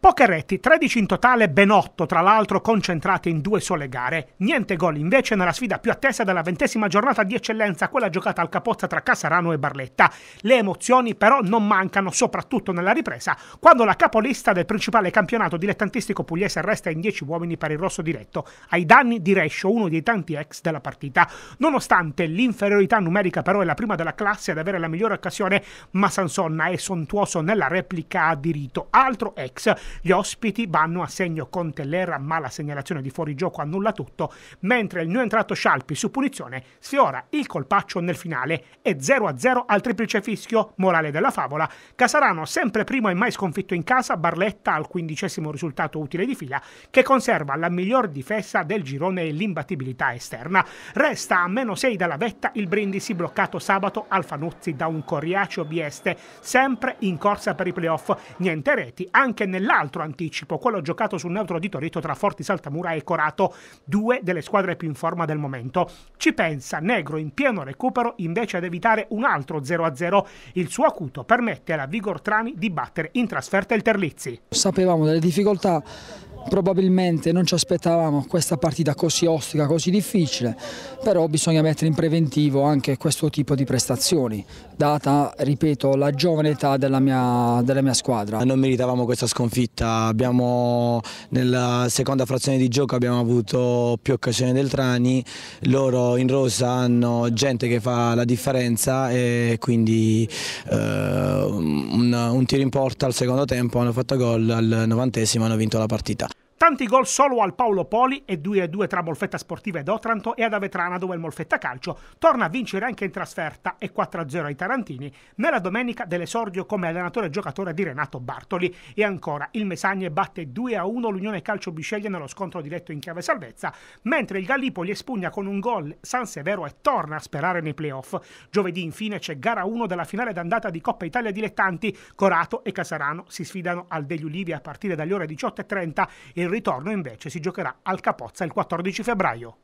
Poche reti, 13 in totale, ben 8 tra l'altro concentrate in due sole gare. Niente gol invece nella sfida più attesa della ventesima giornata di eccellenza, quella giocata al capozza tra Casarano e Barletta. Le emozioni però non mancano, soprattutto nella ripresa, quando la capolista del principale campionato dilettantistico pugliese resta in 10 uomini per il rosso diretto, ai danni di Rescio, uno dei tanti ex della partita. Nonostante l'inferiorità numerica però è la prima della classe ad avere la migliore occasione, ma Sansonna è sontuoso nella replica a diritto, altro ex gli ospiti vanno a segno con Tellerra, ma la segnalazione di fuori gioco annulla tutto, mentre il new entrato Scialpi su punizione sfiora il colpaccio nel finale e 0-0 al triplice fischio, morale della favola. Casarano sempre primo e mai sconfitto in casa, Barletta al quindicesimo risultato utile di fila, che conserva la miglior difesa del girone e l'imbattibilità esterna. Resta a meno 6 dalla vetta il Brindisi bloccato sabato al Fanuzzi da un coriaceo Bieste, sempre in corsa per i playoff. Niente reti anche nell'altro altro anticipo, quello giocato sul neutro di Torito tra Forti Saltamura e Corato, due delle squadre più in forma del momento. Ci pensa Negro in pieno recupero invece ad evitare un altro 0-0. Il suo acuto permette alla Vigor Trani di battere in trasferta il Terlizzi. Sapevamo delle difficoltà probabilmente non ci aspettavamo questa partita così ostica, così difficile, però bisogna mettere in preventivo anche questo tipo di prestazioni, data, ripeto, la giovane età della mia, della mia squadra. Non meritavamo questa sconfitta, abbiamo, nella seconda frazione di gioco abbiamo avuto più occasioni del Trani, loro in rosa hanno gente che fa la differenza e quindi eh, un tiro in porta al secondo tempo, hanno fatto gol al novantesimo e hanno vinto la partita tanti gol solo al Paolo Poli e 2-2 tra Molfetta Sportiva ed Otranto e ad Avetrana dove il Molfetta Calcio torna a vincere anche in trasferta e 4-0 ai Tarantini nella domenica dell'esordio come allenatore e giocatore di Renato Bartoli. E ancora il Mesagne batte 2-1 l'Unione Calcio Bisceglie nello scontro diretto in chiave salvezza, mentre il Gallipoli espugna con un gol San Severo e torna a sperare nei playoff. Giovedì infine c'è gara 1 della finale d'andata di Coppa Italia Dilettanti, Corato e Casarano si sfidano al degli Ulivi a partire dagli ore 18.30 il ritorno invece si giocherà al Capozza il 14 febbraio.